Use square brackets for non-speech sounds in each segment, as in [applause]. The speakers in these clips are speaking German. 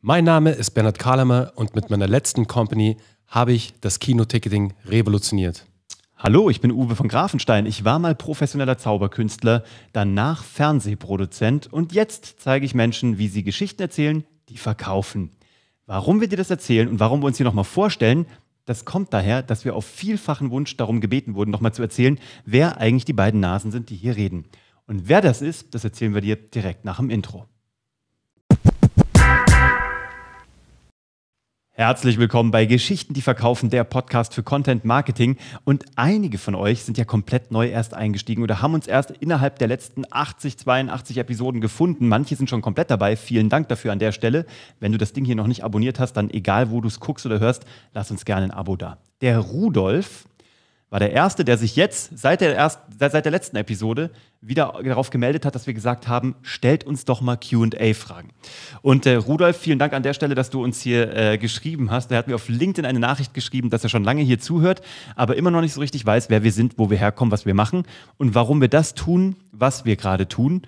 Mein Name ist Bernhard Kalamer und mit meiner letzten Company habe ich das Kinoticketing revolutioniert. Hallo, ich bin Uwe von Grafenstein. Ich war mal professioneller Zauberkünstler, danach Fernsehproduzent und jetzt zeige ich Menschen, wie sie Geschichten erzählen, die verkaufen. Warum wir dir das erzählen und warum wir uns hier nochmal vorstellen, das kommt daher, dass wir auf vielfachen Wunsch darum gebeten wurden, nochmal zu erzählen, wer eigentlich die beiden Nasen sind, die hier reden. Und wer das ist, das erzählen wir dir direkt nach dem Intro. Herzlich willkommen bei Geschichten, die verkaufen, der Podcast für Content Marketing. Und einige von euch sind ja komplett neu erst eingestiegen oder haben uns erst innerhalb der letzten 80, 82 Episoden gefunden. Manche sind schon komplett dabei. Vielen Dank dafür an der Stelle. Wenn du das Ding hier noch nicht abonniert hast, dann egal, wo du es guckst oder hörst, lass uns gerne ein Abo da. Der Rudolf war der Erste, der sich jetzt seit der, erst, seit der letzten Episode wieder darauf gemeldet hat, dass wir gesagt haben, stellt uns doch mal QA-Fragen. Und äh, Rudolf, vielen Dank an der Stelle, dass du uns hier äh, geschrieben hast. Er hat mir auf LinkedIn eine Nachricht geschrieben, dass er schon lange hier zuhört, aber immer noch nicht so richtig weiß, wer wir sind, wo wir herkommen, was wir machen und warum wir das tun, was wir gerade tun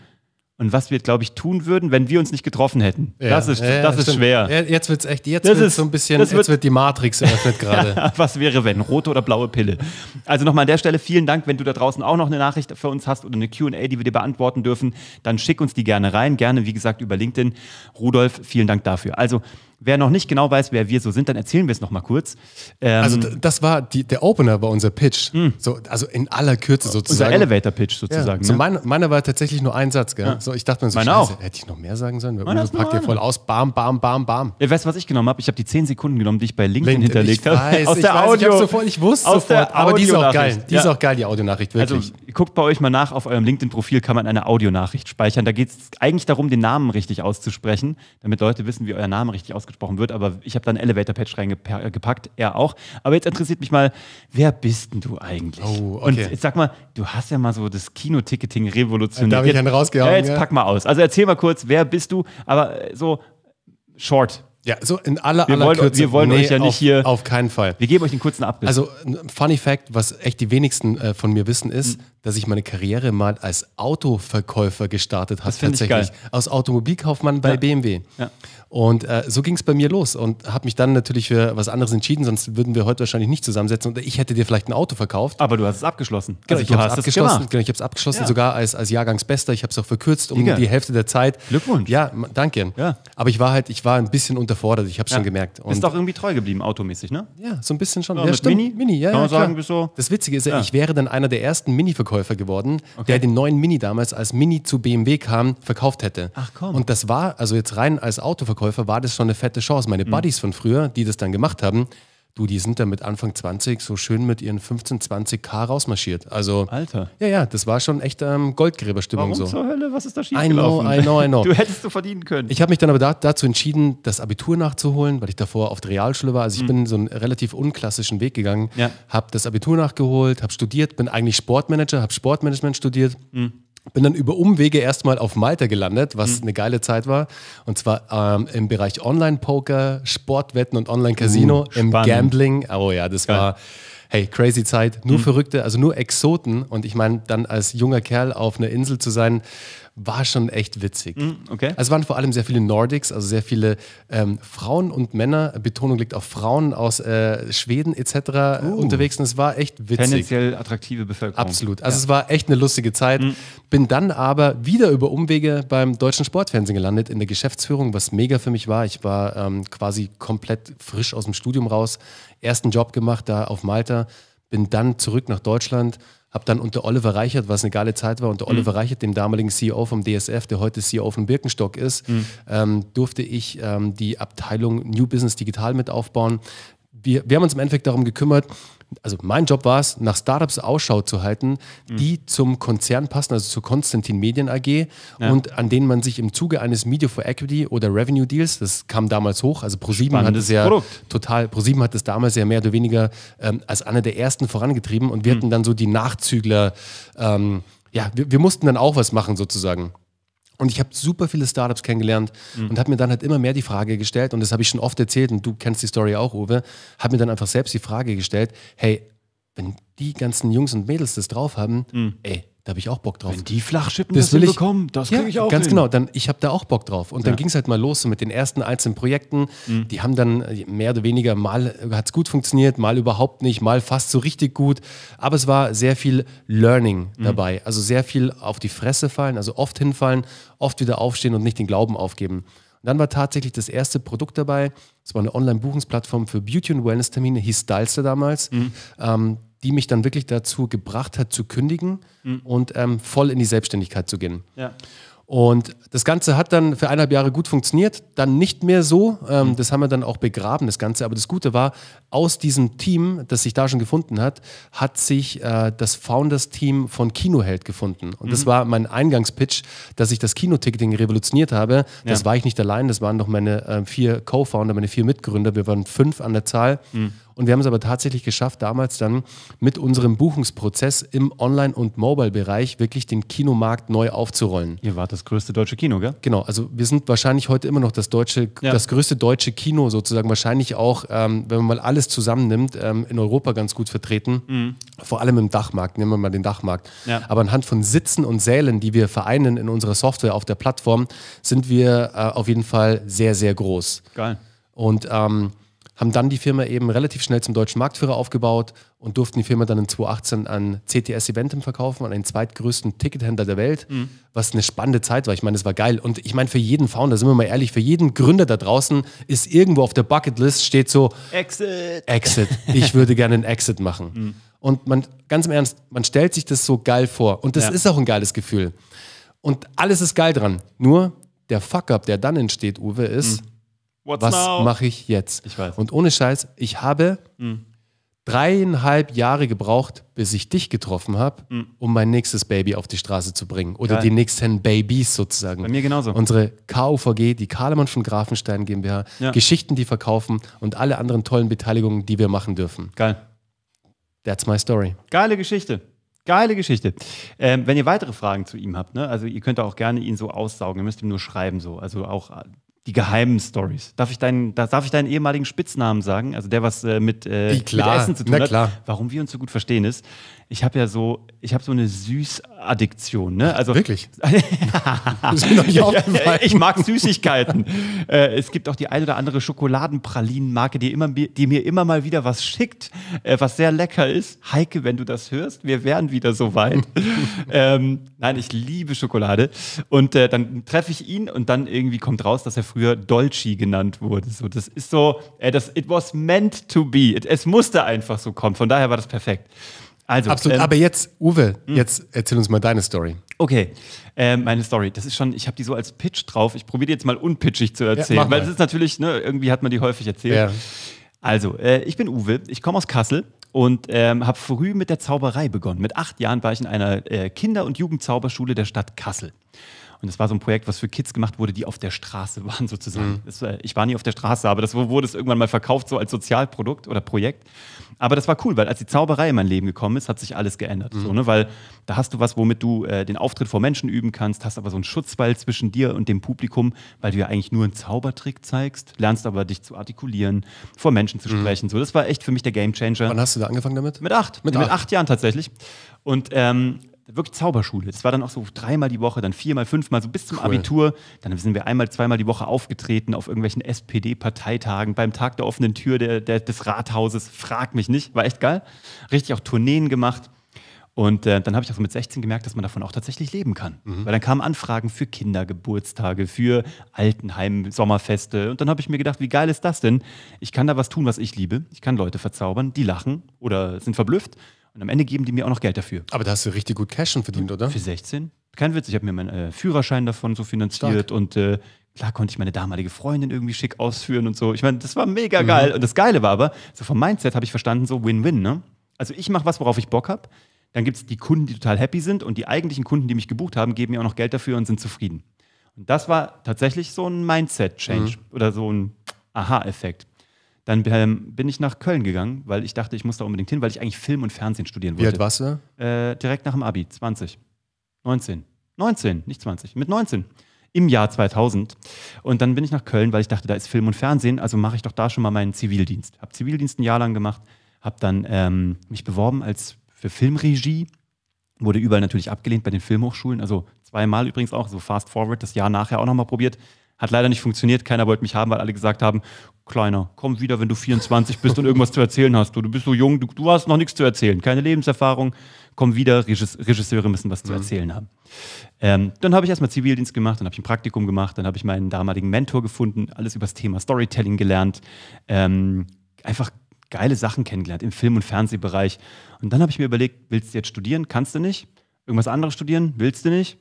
und was wir, glaube ich, tun würden, wenn wir uns nicht getroffen hätten. Ja, das ist, ja, das ist schwer. Jetzt wird es echt, jetzt das wird's ist, so ein bisschen, wird, jetzt wird die Matrix eröffnet [laughs] gerade. was wäre, wenn? Rote oder blaue Pille? Also nochmal an der Stelle vielen Dank, wenn du da draußen auch noch eine Nachricht für uns hast oder eine QA, die wir dir beantworten dürfen, dann schick uns die gerne rein. Gerne, wie gesagt, über LinkedIn. Rudolf, vielen Dank dafür. Also, Wer noch nicht genau weiß, wer wir so sind, dann erzählen wir es nochmal kurz. Ähm, also das war, die, der Opener war unser Pitch. Mh. Hm. So, also in aller Kürze sozusagen. Unser Elevator-Pitch sozusagen. Ja. Ne? So mein, meiner war tatsächlich nur ein Satz. Gell? Ja. So, ich dachte mir so, Scheiße, auch. hätte ich noch mehr sagen sollen? Weil Meine Uwe packt ja voll aus, bam, bam, bam, bam. Ihr weißt, was ich genommen habe? Ich habe die 10 Sekunden genommen, die ich bei LinkedIn, LinkedIn hinterlegt habe. [laughs] Aus der weiß, Audio. Ich, sofort, ich wusste aus sofort, der aber die ist auch geil. Die ja. ist auch geil, die Audionachricht, also, wirklich. Also guckt bei euch mal nach, auf eurem LinkedIn-Profil kann man eine Audionachricht speichern. Da geht es eigentlich darum, den Namen richtig auszusprechen, damit Leute wissen, wie euer Name richtig ausgesprochen wird ausgesprochen wird, aber ich habe dann Elevator-Patch reingepackt, äh, er auch. Aber jetzt interessiert mich mal, wer bist denn du eigentlich? Oh, okay. Und jetzt sag mal, du hast ja mal so das Kinoticketing revolutioniert. Da habe ich einen rausgehauen. Ja, jetzt ja. pack mal aus. Also erzähl mal kurz, wer bist du? Aber äh, so short, ja, so in aller, wir aller wollen, Kürze. Wir wollen nee, euch ja nicht auf, hier. Auf keinen Fall. Wir geben euch einen kurzen Abriss. Also, ein Funny Fact, was echt die wenigsten äh, von mir wissen, ist, mhm dass ich meine Karriere mal als Autoverkäufer gestartet habe, tatsächlich. Als Automobilkaufmann bei ja. BMW. Ja. Und äh, so ging es bei mir los und habe mich dann natürlich für was anderes entschieden, sonst würden wir heute wahrscheinlich nicht zusammensetzen. Und ich hätte dir vielleicht ein Auto verkauft. Aber du hast es abgeschlossen. Also genau, also ich habe es abgeschlossen. Genau, ich habe es abgeschlossen, ja. sogar als, als Jahrgangsbester. Ich habe es auch verkürzt um Digga. die Hälfte der Zeit. Glückwunsch. Ja, danke. Ja. Aber ich war halt, ich war ein bisschen unterfordert, ich habe es schon gemerkt. Und bist auch irgendwie treu geblieben, automäßig, ne? Ja, so ein bisschen schon. Ja, stimmt. Mini? Mini, ja. Kann man sagen, bist so. Das Witzige ist ja, ich wäre dann einer der ersten Mini-Verkäufer Minenkäufer geworden, okay. der den neuen Mini damals, als Mini zu BMW kam, verkauft hätte. Ach komm. Und das war, also jetzt rein als Autoverkäufer, war das schon eine fette Chance. Meine mhm. Buddies von früher, die das dann gemacht haben, du, die sind da mit Anfang 20 so schön mit ihren 15, 20 K rausmarschiert. Also, Alter. Ja, ja, das war schon echt ähm, Goldgräberstimmung Warum so. zur Hölle? Was ist da schiefgelaufen? I know, I know, I [laughs] know. Du hättest du verdienen können. Ich habe mich dann aber da, dazu entschieden, das Abitur nachzuholen, weil ich davor auf der Realschule war. Also ich mhm. bin so einen relativ unklassischen Weg gegangen. Ja. Habe das Abitur nachgeholt, habe studiert, bin eigentlich Sportmanager, habe Sportmanagement studiert. Mhm bin dann über Umwege erstmal auf Malta gelandet, was mhm. eine geile Zeit war. Und zwar ähm, im Bereich Online-Poker, Sportwetten und Online-Casino, uh, im Gambling. Oh ja, das Geil. war hey, crazy Zeit, nur mhm. Verrückte, also nur Exoten. Und ich meine, dann als junger Kerl auf einer Insel zu sein, war schon echt witzig. Mhm, okay. Also es waren vor allem sehr viele Nordics, also sehr viele ähm, Frauen und Männer. Betonung liegt auf Frauen aus äh, Schweden etc. Uh. unterwegs und es war echt witzig. Tendenziell attraktive Bevölkerung. Absolut. Also ja. es war echt eine lustige Zeit. Mhm. Bin dann aber wieder über Umwege beim deutschen Sportfernsehen gelandet in der Geschäftsführung, was mega für mich war. Ich war ähm, quasi komplett frisch aus dem Studium raus, ersten Job gemacht da auf Malta, bin dann zurück nach Deutschland habe dann unter Oliver Reichert, was eine geile Zeit war, unter mhm. Oliver Reichert, dem damaligen CEO vom DSF, der heute CEO von Birkenstock ist, mhm. ähm, durfte ich ähm, die Abteilung New Business Digital mit aufbauen. Wir, wir haben uns im Endeffekt darum gekümmert, also mein Job war es, nach Startups Ausschau zu halten, mhm. die zum Konzern passen, also zur Konstantin Medien AG ja. und an denen man sich im Zuge eines Media for Equity oder Revenue Deals, das kam damals hoch, also ProSieben hat es ja Produkt. total, ProSieben hat es damals ja mehr oder weniger ähm, als einer der ersten vorangetrieben und wir mhm. hatten dann so die Nachzügler, ähm, ja, wir, wir mussten dann auch was machen sozusagen. Und ich habe super viele Startups kennengelernt mhm. und habe mir dann halt immer mehr die Frage gestellt, und das habe ich schon oft erzählt, und du kennst die Story auch, Uwe, habe mir dann einfach selbst die Frage gestellt, hey, wenn die ganzen Jungs und Mädels das drauf haben, mhm. ey, da habe ich auch Bock drauf. Wenn die Flachschippen das, das will ich bekommen, das ja, kriege ich auch. Ganz hin. genau, dann, ich habe da auch Bock drauf. Und dann ging es halt mal los mit den ersten einzelnen Projekten. Mhm. Die haben dann äh, mehr oder weniger mal äh, hat es gut funktioniert, mal überhaupt nicht, mal fast so richtig gut. Aber es war sehr viel Learning mhm. dabei. Also sehr viel auf die Fresse fallen, also oft hinfallen, oft wieder aufstehen und nicht den Glauben aufgeben. Und dann war tatsächlich das erste Produkt dabei. Es war eine Online-Buchungsplattform für Beauty- und Wellness-Termine, hieß Stylester damals. Mhm. Ähm, die mich dann wirklich dazu gebracht hat, zu kündigen mhm. und ähm, voll in die Selbstständigkeit zu gehen. Ja. Und das Ganze hat dann für eineinhalb Jahre gut funktioniert, dann nicht mehr so. Ähm, mhm. Das haben wir dann auch begraben, das Ganze. Aber das Gute war, aus diesem Team, das sich da schon gefunden hat, hat sich äh, das Founders-Team von Kinoheld gefunden. Und mhm. das war mein Eingangspitch, dass ich das Kinoticketing revolutioniert habe. Ja. Das war ich nicht allein, das waren noch meine äh, vier Co-Founder, meine vier Mitgründer. Wir waren fünf an der Zahl. Mhm. Und wir haben es aber tatsächlich geschafft, damals dann mit unserem Buchungsprozess im Online- und Mobile-Bereich wirklich den Kinomarkt neu aufzurollen. Ihr wart das größte deutsche Kino, gell? Genau, also wir sind wahrscheinlich heute immer noch das deutsche, ja. das größte deutsche Kino sozusagen, wahrscheinlich auch, ähm, wenn man mal alles zusammennimmt, ähm, in Europa ganz gut vertreten. Mhm. Vor allem im Dachmarkt, nehmen wir mal den Dachmarkt. Ja. Aber anhand von Sitzen und Sälen, die wir vereinen in unserer Software auf der Plattform, sind wir äh, auf jeden Fall sehr, sehr groß. Geil. Und ähm, haben dann die Firma eben relativ schnell zum deutschen Marktführer aufgebaut und durften die Firma dann in 2018 an CTS Eventum verkaufen, an den zweitgrößten Tickethändler der Welt, mhm. was eine spannende Zeit war. Ich meine, das war geil. Und ich meine, für jeden Founder, sind wir mal ehrlich, für jeden Gründer da draußen ist irgendwo auf der Bucketlist steht so Exit. Exit. Ich [laughs] würde gerne einen Exit machen. Mhm. Und man, ganz im Ernst, man stellt sich das so geil vor. Und das ja. ist auch ein geiles Gefühl. Und alles ist geil dran. Nur der Fuck-up, der dann entsteht, Uwe, ist, mhm What's was mache ich jetzt? Ich weiß. Und ohne Scheiß, ich habe mhm. dreieinhalb Jahre gebraucht, bis ich dich getroffen habe, mhm. um mein nächstes Baby auf die Straße zu bringen. Oder Geil. die nächsten Babys sozusagen. Bei mir genauso. Unsere KUVG, die Kahlemann von Grafenstein GmbH, ja. Geschichten, die verkaufen und alle anderen tollen Beteiligungen, die wir machen dürfen. Geil. That's my story. Geile Geschichte. Geile Geschichte. Ähm, wenn ihr weitere Fragen zu ihm habt, ne? also ihr könnt auch gerne ihn so aussaugen, ihr müsst ihm nur schreiben so. Also auch die geheimen Stories. Darf ich deinen, darf ich deinen ehemaligen Spitznamen sagen? Also der, was äh, mit, äh, mit, Essen zu tun Na, hat. Klar. Warum wir uns so gut verstehen ist, ich habe ja so, ich habe so eine Süßaddiktion. Ne? Also, Wirklich? [laughs] das ist mir nicht aufgefallen. Ich, ich mag Süßigkeiten. [laughs] äh, es gibt auch die ein oder andere Schokoladenpralinenmarke, die, immer, die mir immer mal wieder was schickt, äh, was sehr lecker ist. Heike, wenn du das hörst, wir wären wieder so weit. [laughs] ähm, nein, ich liebe Schokolade. Und äh, dann treffe ich ihn und dann irgendwie kommt raus, dass er früher Dolci genannt wurde. So, das ist so, äh, das, it was meant to be. It, es musste einfach so kommen. Von daher war das perfekt. Also, Absolut. Ähm, aber jetzt, Uwe, mh. Hm? jetzt erzähl uns mal deine Story. Okay, äh, meine Story. Das ist schon, ich habe die so als Pitch drauf. Ich probiere die jetzt mal unpitchig zu erzählen, ja, weil es ist natürlich, ne, irgendwie hat man die häufig erzählt. Ja. Also, äh, ich bin Uwe, ich komme aus Kassel und ähm, habe früh mit der Zauberei begonnen. Mit acht Jahren war ich in einer äh, Kinder- und Jugendzauberschule der Stadt Kassel. Und das war so ein Projekt, was für Kids gemacht wurde, die auf der Straße [laughs] waren sozusagen. Mhm. Das, ich war nie auf der Straße, aber das wurde es irgendwann mal verkauft, so als Sozialprodukt oder Projekt. Aber das war cool, weil als die Zauberei in mein Leben gekommen ist, hat sich alles geändert. Mhm. So, ne? Weil da hast du was, womit du äh, den Auftritt vor Menschen üben kannst, hast aber so einen Schutzwall zwischen dir und dem Publikum, weil du ja eigentlich nur einen Zaubertrick zeigst, lernst aber dich zu artikulieren, vor Menschen zu mhm. sprechen. So, das war echt für mich der Gamechanger. Wann hast du da angefangen damit? Mit acht. Mit, mit acht. acht Jahren tatsächlich. Und ähm, wirklich Zauberschule. Das war dann auch so dreimal die Woche, dann viermal, fünfmal, so bis zum cool. Abitur. Dann sind wir einmal, zweimal die Woche aufgetreten auf irgendwelchen SPD-Parteitagen, beim Tag der offenen Tür der, der, des Rathauses. Frag mich nicht, war echt geil. Richtig auch Tourneen gemacht. Und äh, dann habe ich auch so mit 16 gemerkt, dass man davon auch tatsächlich leben kann. Mhm. Weil dann kamen Anfragen für Kindergeburtstage, für Altenheim, Sommerfeste. Und dann habe ich mir gedacht, wie geil ist das denn? Ich kann da was tun, was ich liebe. Ich kann Leute verzaubern, die lachen oder sind verblüfft. Und am Ende geben die mir auch noch Geld dafür. Aber da hast du richtig gut Cash schon verdient, oder? Für 16. Kein Witz, ich habe mir meinen äh, Führerschein davon so finanziert Stark. und äh, klar konnte ich meine damalige Freundin irgendwie schick ausführen und so. Ich meine, das war mega mhm. geil. Und das Geile war aber, so vom Mindset habe ich verstanden, so Win-Win, ne? Also ich mache was, worauf ich Bock habe. Dann gibt es die Kunden, die total happy sind und die eigentlichen Kunden, die mich gebucht haben, geben mir auch noch Geld dafür und sind zufrieden. Und das war tatsächlich so ein Mindset-Change mhm. oder so ein Aha-Effekt. Dann ähm, bin ich nach Köln gegangen, weil ich dachte, ich muss da unbedingt hin, weil ich eigentlich Film und Fernsehen studieren wollte. Wie alt warst du? Äh, direkt nach dem Abi, 20. 19. 19, nicht 20. Mit 19 im Jahr 2000. Und dann bin ich nach Köln, weil ich dachte, da ist Film und Fernsehen, also mache ich doch da schon mal meinen Zivildienst. Habe Zivildienst ein Jahr lang gemacht, habe dann ähm, mich beworben als für Filmregie, wurde überall natürlich abgelehnt bei den Filmhochschulen, also zweimal übrigens auch, so Fast Forward, das Jahr nachher auch nochmal probiert, hat leider nicht funktioniert. Keiner wollte mich haben, weil alle gesagt haben, Kleiner, komm wieder, wenn du 24 bist und irgendwas zu erzählen hast. Du, du bist so jung, du, du hast noch nichts zu erzählen. Keine Lebenserfahrung. Komm wieder, Regisseure müssen was mhm. zu erzählen haben. Ähm, dann habe ich erstmal Zivildienst gemacht, dann habe ich ein Praktikum gemacht, dann habe ich meinen damaligen Mentor gefunden, alles über das Thema Storytelling gelernt. Ähm, einfach geile Sachen kennengelernt im Film- und Fernsehbereich. Und dann habe ich mir überlegt, willst du jetzt studieren? Kannst du nicht? Irgendwas anderes studieren? Willst du nicht?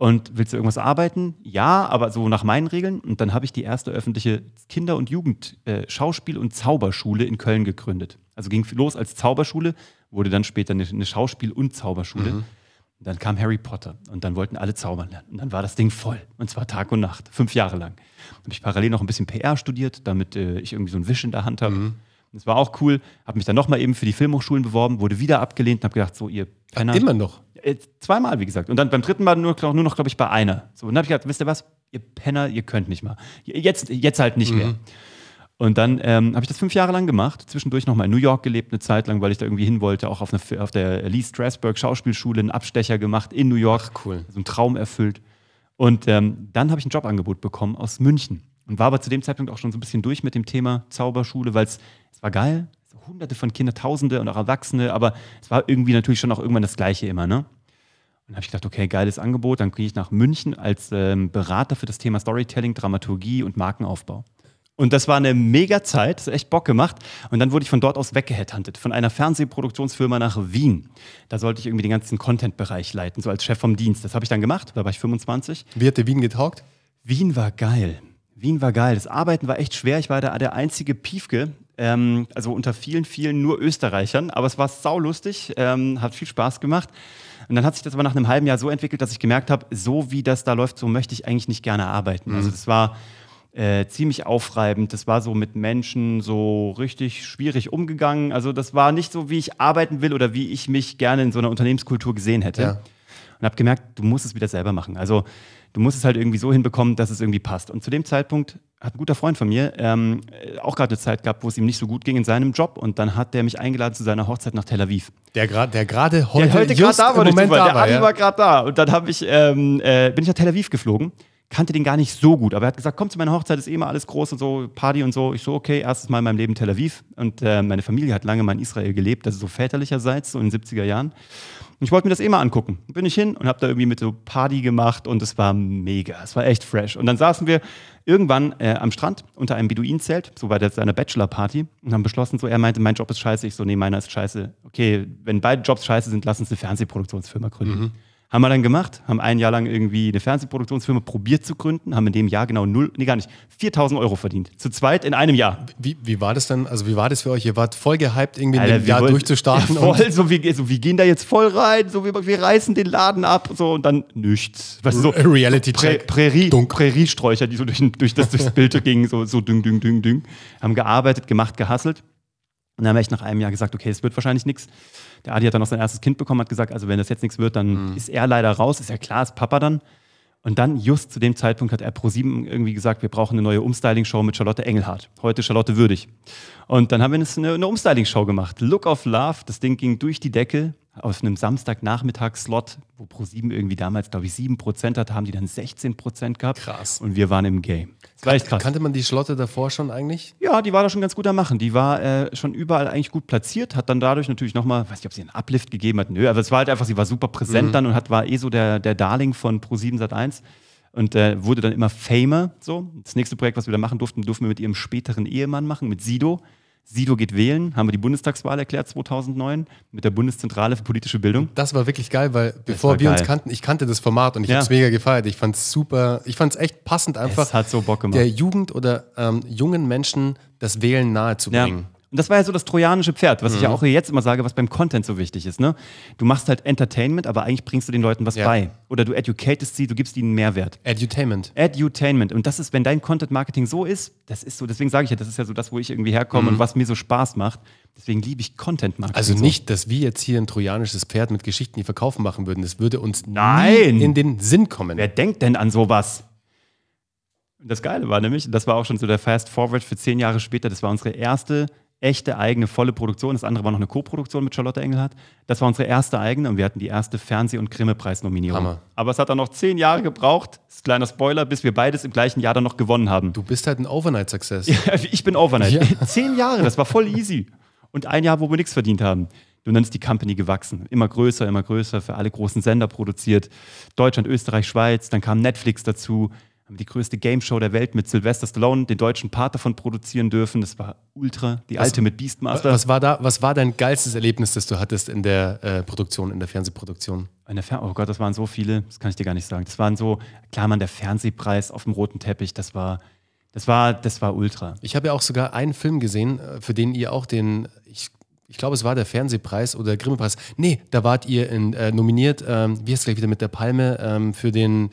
Und willst du irgendwas arbeiten? Ja, aber so nach meinen Regeln. Und dann habe ich die erste öffentliche Kinder- und Jugendschauspiel- äh, und Zauberschule in Köln gegründet. Also ging los als Zauberschule, wurde dann später eine, Schauspiel- und Zauberschule. Mhm. dann kam Harry Potter und dann wollten alle zaubern lernen. Und dann war das Ding voll. Und zwar Tag und Nacht, fünf Jahre lang. Habe ich parallel noch ein bisschen PR studiert, damit äh, ich irgendwie so ein Wisch in der Hand habe. Mhm. Das war auch cool. Habe mich dann nochmal eben für die Filmhochschulen beworben, wurde wieder abgelehnt und habe gedacht, so ihr Penner. Ach, immer noch? Äh, zweimal, wie gesagt. Und dann beim dritten Mal nur, nur noch, glaube ich, bei einer. So, und dann habe ich gedacht, wisst ihr was? Ihr Penner, ihr könnt nicht mal. Jetzt, jetzt halt nicht mhm. mehr. Und dann ähm, habe ich das fünf Jahre lang gemacht, zwischendurch nochmal in New York gelebt, eine Zeit lang, weil ich da irgendwie hin wollte, auch auf, eine, auf der Lee Strasberg Schauspielschule einen Abstecher gemacht in New York. Ach, cool. So einen Traum erfüllt. Und ähm, dann habe ich ein Jobangebot bekommen aus München und war aber zu dem Zeitpunkt auch schon so ein bisschen durch mit dem Thema Zauberschule, weil es war geil, hunderte von Kindern, tausende und auch Erwachsene, aber es war irgendwie natürlich schon auch irgendwann das Gleiche immer, ne? Und habe ich gedacht, okay, geiles Angebot, dann gehe ich nach München als ähm, Berater für das Thema Storytelling, Dramaturgie und Markenaufbau. Und das war eine mega Zeit, das hat echt Bock gemacht. Und dann wurde ich von dort aus weggeheadhuntet, von einer Fernsehproduktionsfirma nach Wien. Da sollte ich irgendwie den ganzen Content-Bereich leiten, so als Chef vom Dienst. Das habe ich dann gemacht, da war ich 25. Wie hat dir Wien getaugt? Wien war geil. Wien war geil. Das Arbeiten war echt schwer. Ich war da der einzige Piefke, ähm, also unter vielen, vielen nur Österreichern. Aber es war saulustig, ähm, hat viel Spaß gemacht. Und dann hat sich das aber nach einem halben Jahr so entwickelt, dass ich gemerkt habe, so wie das da läuft, so möchte ich eigentlich nicht gerne arbeiten. Mhm. Also das war äh, ziemlich aufreibend. Das war so mit Menschen so richtig schwierig umgegangen. Also das war nicht so, wie ich arbeiten will oder wie ich mich gerne in so einer Unternehmenskultur gesehen hätte. Ja. Und habe gemerkt, du musst es wieder selber machen. Also du musst es halt irgendwie so hinbekommen, dass es irgendwie passt. Und zu dem Zeitpunkt hat ein guter Freund von mir ähm, äh, auch gerade eine Zeit gehabt, wo es ihm nicht so gut ging in seinem Job und dann hat der mich eingeladen zu seiner Hochzeit nach Tel Aviv. Der gerade der gerade heute, heute gerade da war, Moment war. der Abi ja. war gerade da und dann habe ich ähm, äh, bin ich nach Tel Aviv geflogen kannte den gar nicht so gut, aber er hat gesagt, komm zu meiner Hochzeit, ist eh immer alles groß und so, Party und so. Ich so, okay, erstes Mal in meinem Leben Tel Aviv und äh, meine Familie hat lange mal in Israel gelebt, das also ist so väterlicherseits, so in den 70er Jahren. Und ich wollte mir das eh mal angucken. Bin ich hin und habe da irgendwie mit so Party gemacht und es war mega, es war echt fresh. Und dann saßen wir irgendwann äh, am Strand unter einem Beduinenzelt, so war das Bachelor-Party und haben beschlossen, so er meinte, mein Job ist scheiße, ich so, nee, meiner ist scheiße. Okay, wenn beide Jobs scheiße sind, lass uns eine Fernsehproduktionsfirma gründen. Mhm. Haben wir dann gemacht, haben ein Jahr lang irgendwie eine Fernsehproduktionsfirma probiert zu gründen, haben in dem Jahr genau null, nee gar nicht, 4000 Euro verdient. Zu zweit in einem Jahr. Wie, wie war das dann? also wie war das für euch? Ihr wart voll gehypt, irgendwie in Alter, dem Jahr wollt, durchzustarten. [laughs] Ja, voll, so wir, so, wir gehen da jetzt voll rein, so wir, wir reißen den Laden ab, so und dann nichts. Was du, so Reality Check. Prä Prärie, Dunk. Präriesträucher, die so durch, durch das, durchs Bild [laughs] gingen, so, so düng, düng, düng, düng. Haben gearbeitet, gemacht, gehasselt. Und dann habe ich nach einem Jahr gesagt, okay, es wird wahrscheinlich nichts. Der Adi hat dann noch sein erstes Kind bekommen, hat gesagt, also wenn das jetzt nichts wird, dann mhm. ist er leider raus, ist ja klar, ist Papa dann. Und dann, just zu dem Zeitpunkt, hat er pro sieben irgendwie gesagt, wir brauchen eine neue Umstyling-Show mit Charlotte Engelhardt. Heute Charlotte Würdig. Und dann haben wir eine, eine Umstyling-Show gemacht. Look of Love, das Ding ging durch die Decke aus einem Samstagnachmittagsslot, wo Pro7 irgendwie damals, glaube ich, 7% hat, haben die dann 16% gehabt. Krass. Und wir waren im Game. Das war echt krass. Kannte man die Schlotte davor schon eigentlich? Ja, die war da schon ganz gut am Machen. Die war äh, schon überall eigentlich gut platziert, hat dann dadurch natürlich nochmal, weiß nicht, ob sie einen Uplift gegeben hat. Nö, aber es war halt einfach, sie war super präsent mhm. dann und hat, war eh so der, der Darling von Pro7 Sat 1 und äh, wurde dann immer famer. So. Das nächste Projekt, was wir da machen durften, durften wir mit ihrem späteren Ehemann machen, mit Sido. Sido geht wählen, haben wir die Bundestagswahl erklärt 2009 mit der Bundeszentrale für politische Bildung. Das war wirklich geil, weil bevor wir geil. uns kannten, ich kannte das Format und ich ja. habe es mega gefeiert. Ich fand es super, ich fand es echt passend einfach. Es hat so Bock gemacht. Der Jugend oder ähm, jungen Menschen das Wählen nahezubringen. Ja. Und das war ja so das trojanische Pferd, was mhm. ich ja mhm. auch jetzt immer sage, was beim Content so wichtig ist. Ne? Du machst halt Entertainment, aber eigentlich bringst du den Leuten was ja. bei. Oder du educatest sie, du gibst ihnen Mehrwert. Edutainment. Edutainment. Und das ist, wenn dein Content-Marketing so ist, das ist so, deswegen sage ich ja, das ist ja so das, wo ich irgendwie herkomme mhm. und was mir so Spaß macht. Deswegen liebe ich Content-Marketing. Also nicht, dass wir jetzt hier ein trojanisches Pferd mit Geschichten, die verkaufen machen würden. Das würde uns Nein. in den Sinn kommen. Wer denkt denn an sowas? Das Geile war nämlich, das war auch schon so der Fast Forward für zehn Jahre später, das war unsere erste echte eigene volle Produktion. Das andere war noch eine Co-Produktion mit Charlotte Engelhardt. Das war unsere erste eigene und wir hatten die erste Fernseh- und Grimme-Preis-Nominierung. Hammer. Aber es hat dann noch zehn Jahre gebraucht, ist kleiner Spoiler, bis wir beides im gleichen Jahr dann noch gewonnen haben. Du bist halt ein Overnight-Success. [laughs] Ja, ich bin Overnight. Ja. [laughs] zehn Jahre, das war voll easy. Und ein Jahr, wo wir nichts verdient haben. Und dann ist die Company gewachsen. Immer größer, immer größer, für alle großen Sender produziert. Deutschland, Österreich, Schweiz. Dann kam Netflix dazu haben wir die größte Game Show der Welt mit Sylvester Stallone, den deutschen Part davon produzieren dürfen. Das war ultra, die was, alte mit Beastmaster. Was war, da, was war dein geilstes Erlebnis, das du hattest in der äh, Produktion, in der Fernsehproduktion? In der Fer oh Gott, das waren so viele, das kann ich dir gar nicht sagen. Das waren so, klar, man, der Fernsehpreis auf dem roten Teppich, das war. Das war, das war ultra. Ich habe ja auch sogar einen Film gesehen, äh, für den ihr auch den, ich ich glaube, es war der Fernsehpreis oder der Grimme-Preis. Nee, da wart ihr in, äh, nominiert, ähm, wie heißt es gleich wieder mit der Palme, ähm, für den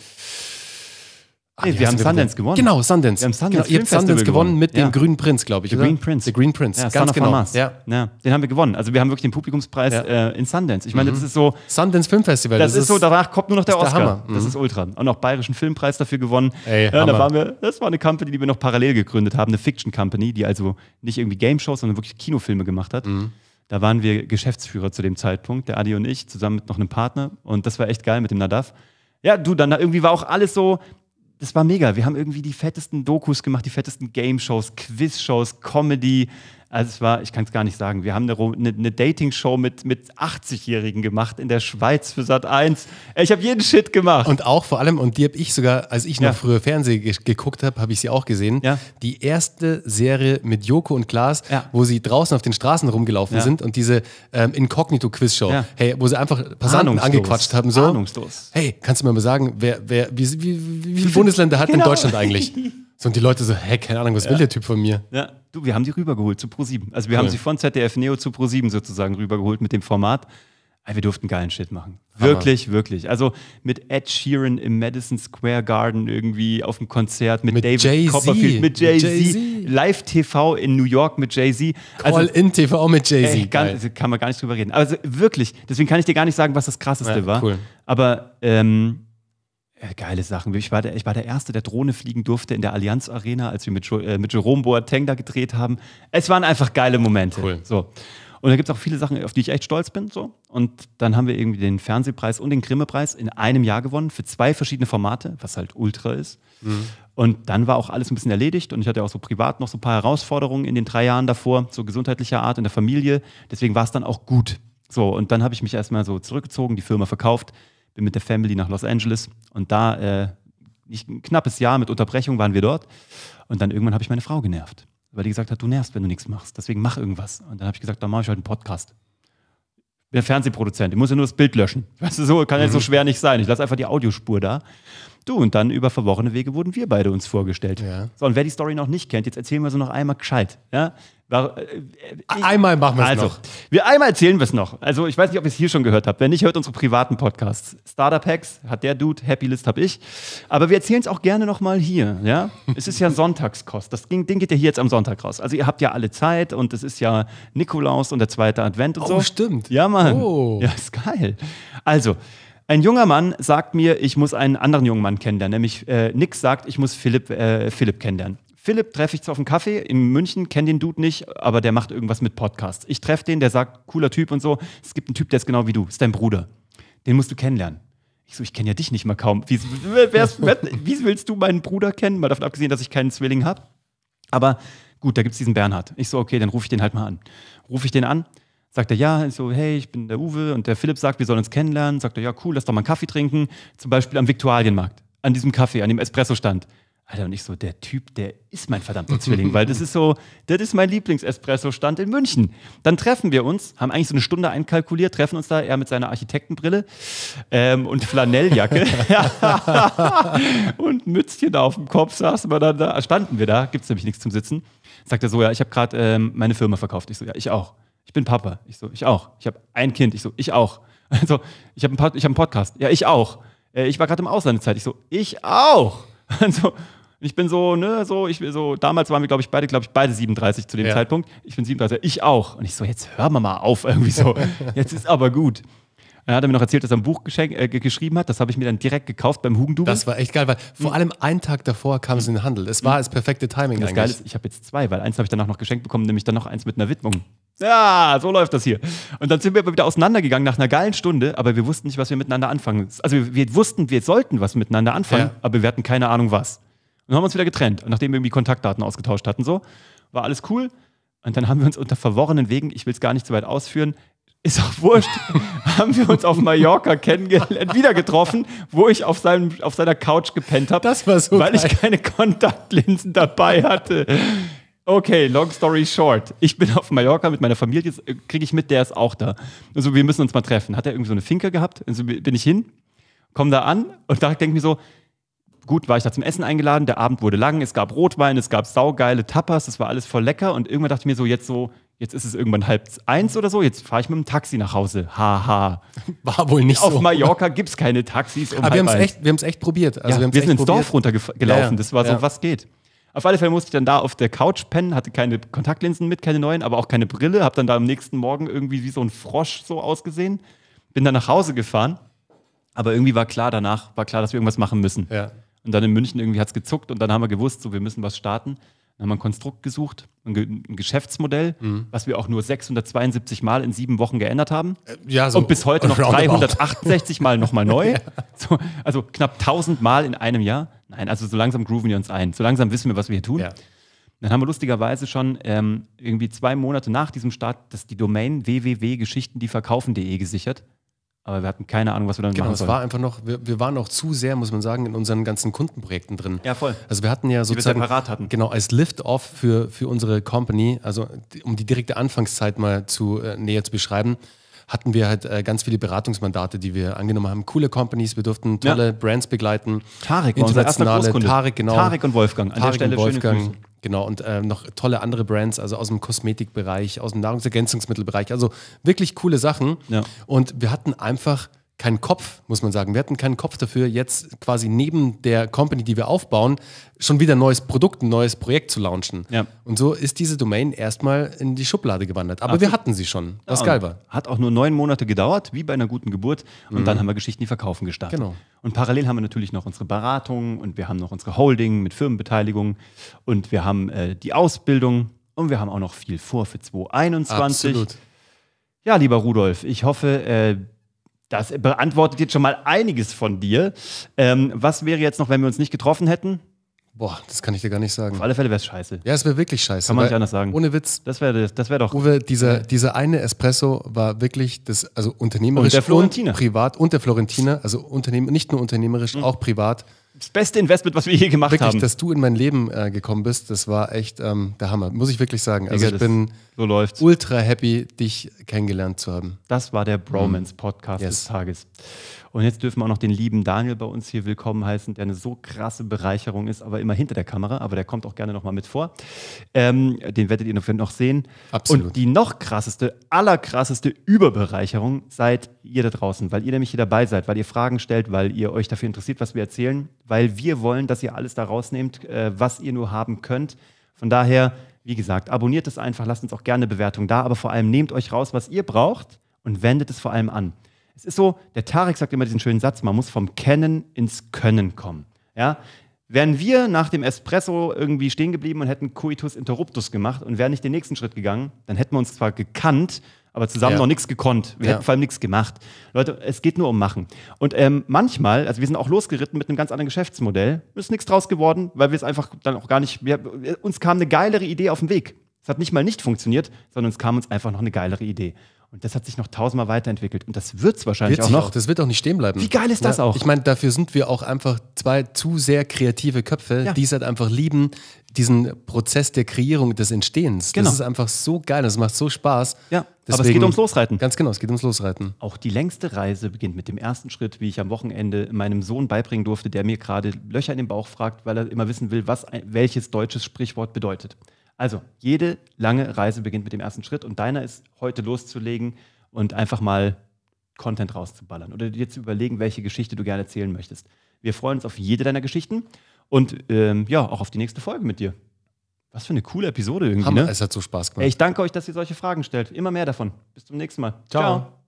Nee, ah, wir haben Sundance gewonnen. Genau, Sundance. Wir haben Sundance, genau, ihr habt Sundance gewonnen, gewonnen mit ja. dem Grünen Prinz, glaube ich. The Green Prince. The Green Prince, ja, ganz genau. Ja. ja. Den haben wir gewonnen. Also wir haben wirklich den Publikumspreis ja. äh, in Sundance. Ich meine, mhm. das ist so. Sundance Film Festival. Das, das ist, so, danach kommt nur noch der ist Oscar. Der Hammer. Mhm. Das ist Ultra. Und auch Bayerischen Filmpreis dafür gewonnen. Ey, äh, da waren wir, das war eine Company, die wir noch parallel gegründet haben, eine Fiction Company, die also nicht irgendwie Game Shows, sondern wirklich Kinofilme gemacht hat. Mhm. Da waren wir Geschäftsführer zu dem Zeitpunkt, der Adi und ich, zusammen mit noch einem Partner. Und das war echt geil mit dem Nadav. Ja, du, dann irgendwie war auch alles so, das war mega. Wir haben irgendwie die fettesten Dokus gemacht, die fettesten Game-Shows, Quiz-Shows, Comedy, also es war, ich kann es gar nicht sagen, wir haben eine, eine, ne Dating-Show mit, mit 80-Jährigen gemacht in der Schweiz für Sat 1. Ich habe jeden Shit gemacht. Und auch vor allem, und die habe ich sogar, als ich noch ja. früher Fernsehen ge geguckt habe, habe ich sie auch gesehen. Ja. Die erste Serie mit Joko und Klaas, ja. wo sie draußen auf den Straßen rumgelaufen sind und diese ähm, Inkognito-Quiz-Show, hey, wo sie einfach Passanten Ahnungslos. angequatscht haben. So, Ahnungslos. Hey, kannst du mir mal sagen, wer, wer, wie, wie, wie, wie viele Bundesländer hat genau. denn Deutschland eigentlich? [laughs] So, und die Leute so, hä, keine Ahnung, was ja. will der Typ von mir? Ja, du, wir haben sie rübergeholt zu Pro7. Also wir cool. haben sie von ZDF Neo zu Pro7 sozusagen rübergeholt mit dem Format. wir durften geilen Shit machen. Hammer. Wirklich, wirklich. Also mit Ed Sheeran im Madison Square Garden irgendwie auf dem Konzert, mit, mit David Jay Copperfield, mit Jay-Z, Jay Live-TV in New York mit Jay-Z. Call-in-TV also, mit Jay-Z. Kann man gar nicht drüber reden. Also wirklich, deswegen kann ich dir gar nicht sagen, was das Krasseste ja, cool. war. Aber ähm, äh, geile Sachen. Ich war, der, ich war der Erste, der Drohne fliegen durfte in der Allianz Arena, als wir mit, jo äh, mit Jerome Boateng da gedreht haben. Es waren einfach geile Momente. Cool. So. Und da gibt es auch viele Sachen, auf die ich echt stolz bin. So. Und dann haben wir irgendwie den Fernsehpreis und den Grimme-Preis in einem Jahr gewonnen für zwei verschiedene Formate, was halt ultra ist. Mhm. Und dann war auch alles ein bisschen erledigt und ich hatte auch so privat noch so ein paar Herausforderungen in den drei Jahren davor, so gesundheitlicher Art in der Familie. Deswegen war es dann auch gut. So, und dann habe ich mich erstmal so zurückgezogen, die Firma verkauft, bin mit der Family nach Los Angeles und da, äh, ich, ein knappes Jahr mit Unterbrechung waren wir dort. Und dann irgendwann habe ich meine Frau genervt, weil die gesagt hat, du nervst, wenn du nichts machst, deswegen mach irgendwas. Und dann habe ich gesagt, dann mache ich halt einen Podcast. Ich bin Fernsehproduzent, ich muss ja nur das Bild löschen. [laughs] Weißt du, so kann ja mhm. so schwer nicht sein. Ich lasse einfach die Audiospur da. Du, und dann über verworrene Wege wurden wir beide uns vorgestellt. Ja. So, und wer die Story noch nicht kennt, jetzt erzählen wir sie noch einmal gescheit. Ja? Ich, äh, äh, einmal machen wir es also, noch. Wir einmal erzählen wir es noch. Also ich weiß nicht, ob ihr es hier schon gehört habt. Wenn nicht, hört unsere privaten Podcasts. Startup Hacks hat der Dude, Happy List habe ich. Aber wir erzählen es auch gerne nochmal hier. Ja? es ist ja Sonntagskost. Das Ding, Ding geht ja hier jetzt am Sonntag raus. Also ihr habt ja alle Zeit und es ist ja Nikolaus und der zweite Advent und oh, so. Oh, stimmt. Ja, Mann. Oh. Ja, ist geil. Also, ein junger Mann sagt mir, ich muss einen anderen jungen Mann kennenlernen. Nämlich äh, Nick sagt, ich muss Philipp, äh, Philipp kennenlernen. Philipp treffe ich zwar auf dem Kaffee in München, kenne den Dude nicht, aber der macht irgendwas mit Podcasts. Ich treffe den, der sagt, cooler Typ und so. Es gibt einen Typ, der ist genau wie du, ist dein Bruder. Den musst du kennenlernen. Ich so, ich kenne ja dich nicht mal kaum. Wie, [laughs] wie willst du meinen Bruder kennen? Mal davon abgesehen, dass ich keinen Zwilling habe. Aber gut, da gibt es diesen Bernhard. Ich so, okay, dann rufe ich den halt mal an. Rufe ich den an, sagt er, ja, ich so, hey, ich bin der Uwe und der Philipp sagt, wir sollen uns kennenlernen. Sagt er, ja, cool, lass doch mal einen Kaffee trinken. Zum Beispiel am Viktualienmarkt, an diesem Kaffee, an dem Espresso-Stand. Alter, und ich so, der Typ, der ist mein verdammter Zwilling, weil das ist so, das ist mein Lieblings-Espresso-Stand in München. Dann treffen wir uns, haben eigentlich so eine Stunde einkalkuliert, treffen uns da, er mit seiner Architektenbrille ähm, und Flanelljacke [laughs] und Mützchen auf dem Kopf saßen wir dann da, standen wir da, gibt's nämlich nichts zum Sitzen. Sagt er so, ja, ich habe gerade ähm, meine Firma verkauft. Ich so, ja, ich auch. Ich bin Papa. Ich so, ich auch. Ich habe ein Kind. Ich so, ich auch. Also, [laughs] ich habe einen, hab einen Podcast. Ja, ich auch. Äh, ich war gerade im Ausland eine Zeit. Ich so, ich auch. Also, [laughs] Ich bin so, ne, so, ich will so, damals waren wir, glaube ich, beide, glaube ich, beide 37 zu dem ja. Zeitpunkt. Ich bin 37, ich auch. Und ich so, jetzt hören wir mal auf, irgendwie so. [laughs] jetzt ist aber gut. Er hat mir noch erzählt, dass er ein Buch äh, geschrieben hat. Das habe ich mir dann direkt gekauft beim Hugendubel. Das war echt geil, weil vor mhm. allem einen Tag davor kam es in den Handel. Es war mhm. das perfekte Timing das Geile ist, ich habe jetzt zwei, weil eins habe ich danach noch geschenkt bekommen, nämlich dann noch eins mit einer Widmung. Ja, so läuft das hier. Und dann sind wir aber wieder auseinandergegangen nach einer geilen Stunde, aber wir wussten nicht, was wir miteinander anfangen. Also wir, wir wussten, wir sollten was miteinander anfangen, ja. aber wir hatten keine Ahnung was. Und dann haben wir uns wieder getrennt. Und nachdem wir irgendwie Kontaktdaten ausgetauscht hatten, so, war alles cool. Und dann haben wir uns unter verworrenen Wegen, ich will es gar nicht so weit ausführen, ist auch wurscht, [laughs] haben wir uns auf Mallorca kennengelernt, wieder getroffen, wo ich auf, seinem, auf seiner Couch gepennt habe, so weil geil. ich keine Kontaktlinsen dabei hatte. Okay, long story short. Ich bin auf Mallorca mit meiner Familie, äh, kriege ich mit, der ist auch da. Also wir müssen uns mal treffen. Hat er irgendwie so eine Finke gehabt? Also bin ich hin, komme da an und da denke ich mir so, gut, war ich da zum Essen eingeladen, der Abend wurde lang, es gab Rotwein, es gab saugeile Tapas, das war alles voll lecker und irgendwann dachte ich mir so, jetzt so, jetzt ist es irgendwann halb eins oder so, jetzt fahre ich mit dem Taxi nach Hause. Haha. Ha. [laughs] War wohl nicht Auf so. Auf Mallorca gibt es keine Taxis. Um Aber wir haben es echt, echt probiert. Also ja, wir, wir sind ins probiert. Dorf runtergelaufen, ja, ja. das war so, was geht. Auf alle Fälle musste ich dann da auf der Couch pennen, hatte keine Kontaktlinsen mit, keine neuen, aber auch keine Brille, habe dann da am nächsten Morgen irgendwie wie so ein Frosch so ausgesehen, bin dann nach Hause gefahren, aber irgendwie war klar danach, war klar, dass wir irgendwas machen müssen. Ja. Und dann in München irgendwie hat es gezuckt und dann haben wir gewusst, so wir müssen was starten. Dann haben wir ein Konstrukt gesucht, ein, Ge ein Geschäftsmodell, mhm. was wir auch nur 672 Mal in sieben Wochen geändert haben. Äh, ja, so und bis heute noch 368 Mal nochmal [laughs] neu. ja. so, also knapp 1000 Mal in einem Jahr. Nein, also so langsam grooven wir uns ein. So langsam wissen wir, was wir hier tun. Ja. Dann haben wir lustigerweise schon ähm, irgendwie zwei Monate nach diesem Start das, die Domain www.geschichten-die-verkaufen.de gesichert aber wir hatten keine Ahnung, was wir dann genau, machen sollen. Genau, es war einfach noch, wir, wir, waren noch zu sehr, muss man sagen, in unseren ganzen Kundenprojekten drin. Ja, voll. Also wir hatten ja sozusagen, wir separat hatten. genau, als Lift-Off für, für unsere Company, also um die direkte Anfangszeit mal zu äh, näher zu beschreiben, hatten wir halt äh, ganz viele Beratungsmandate, die wir angenommen haben. Coole Companies, wir durften tolle ja. Brands begleiten. Tarek, internationale, unser erster Tarek, genau. Tarek und Wolfgang, an Tarek der Stelle und Wolfgang, Genau, und äh, noch tolle andere Brands, also aus dem Kosmetikbereich, aus dem Nahrungsergänzungsmittelbereich. Also wirklich coole Sachen. Ja. Und wir hatten einfach keinen Kopf, muss man sagen. Wir hatten keinen Kopf dafür, jetzt quasi neben der Company, die wir aufbauen, schon wieder ein neues Produkt, ein neues Projekt zu launchen. Ja. Und so ist diese Domain erstmal in die Schublade gewandert. Aber Ach, wir hatten sie schon, was ja, geil war. Hat auch nur neun Monate gedauert, wie bei einer guten Geburt. Und mhm. dann haben wir Geschichten, die verkaufen gestartet. Genau. Und parallel haben wir natürlich noch unsere Beratungen und wir haben noch unsere Holding mit Firmenbeteiligung und wir haben äh, die Ausbildung und wir haben auch noch viel vor für 2021. Absolut. Ja, lieber Rudolf, ich hoffe, äh, das beantwortet jetzt schon mal einiges von dir. Ähm, was wäre jetzt noch, wenn wir uns nicht getroffen hätten? Boah, das kann ich dir gar nicht sagen. Auf alle Fälle wäre es scheiße. Ja, es wäre wirklich scheiße. Kann man nicht anders sagen. Ohne Witz. Das wäre das wär doch. Uwe, dieser, dieser eine Espresso war wirklich das, also unternehmerisch und, der Florentiner. Und privat und der Florentiner, also unternehm, nicht nur unternehmerisch, mhm. auch privat. Das beste Investment, was wir je gemacht wirklich, haben. Wirklich, dass du in mein Leben äh, gekommen bist, das war echt ähm, der Hammer, muss ich wirklich sagen. Also Egal, ich bin. So läuft's. Ultra happy, dich kennengelernt zu haben. Das war der Bromance-Podcast mhm. yes. des Tages. Und jetzt dürfen wir auch noch den lieben Daniel bei uns hier willkommen heißen, der eine so krasse Bereicherung ist, aber immer hinter der Kamera. Aber der kommt auch gerne nochmal mit vor. Ähm, den werdet ihr noch sehen. Absolut. Und die noch krasseste, allerkrasseste Überbereicherung seid ihr da draußen, weil ihr nämlich hier dabei seid, weil ihr Fragen stellt, weil ihr euch dafür interessiert, was wir erzählen, weil wir wollen, dass ihr alles da rausnehmt, äh, was ihr nur haben könnt. Von daher wie gesagt, abonniert es einfach, lasst uns auch gerne Bewertung da, aber vor allem nehmt euch raus, was ihr braucht und wendet es vor allem an. Es ist so, der Tarek sagt immer diesen schönen Satz, man muss vom Kennen ins Können kommen. Ja? Wären wir nach dem Espresso irgendwie stehen geblieben und hätten Coitus Interruptus gemacht und wären nicht den nächsten Schritt gegangen, dann hätten wir uns zwar gekannt, aber zusammen ja. noch nichts gekonnt. Wir ja. hätten vor allem nichts gemacht. Leute, es geht nur um Machen. Und ähm, manchmal, also wir sind auch losgeritten mit einem ganz anderen Geschäftsmodell, ist nichts draus geworden, weil wir es einfach dann auch gar nicht, wir, uns kam eine geilere Idee auf den Weg. Es hat nicht mal nicht funktioniert, sondern es kam uns einfach noch eine geilere Idee. Und das hat sich noch tausendmal weiterentwickelt. Und das wird es wahrscheinlich Wird's auch noch. Das wird auch nicht stehen bleiben. Wie geil ist ja, das auch? Ich meine, dafür sind wir auch einfach zwei zu sehr kreative Köpfe, ja. die es halt einfach lieben, diesen Prozess der Kreierung, des Entstehens. Genau. Das ist einfach so geil, das macht so Spaß. Ja, Deswegen, aber es geht ums Losreiten. Ganz genau, es geht ums Losreiten. Auch die längste Reise beginnt mit dem ersten Schritt, wie ich am Wochenende meinem Sohn beibringen durfte, der mir gerade Löcher in den Bauch fragt, weil er immer wissen will, was welches deutsches Sprichwort bedeutet. Also, jede lange Reise beginnt mit dem ersten Schritt und deiner ist heute loszulegen und einfach mal Content rauszuballern oder dir zu überlegen, welche Geschichte du gerne erzählen möchtest. Wir freuen uns auf jede deiner Geschichten und ähm, ja, auch auf die nächste Folge mit dir. Was für eine coole Episode irgendwie. Hammer, ne? es hat so Spaß gemacht. Ich danke euch, dass ihr solche Fragen stellt. Immer mehr davon. Bis zum nächsten Mal. Ciao. Ciao.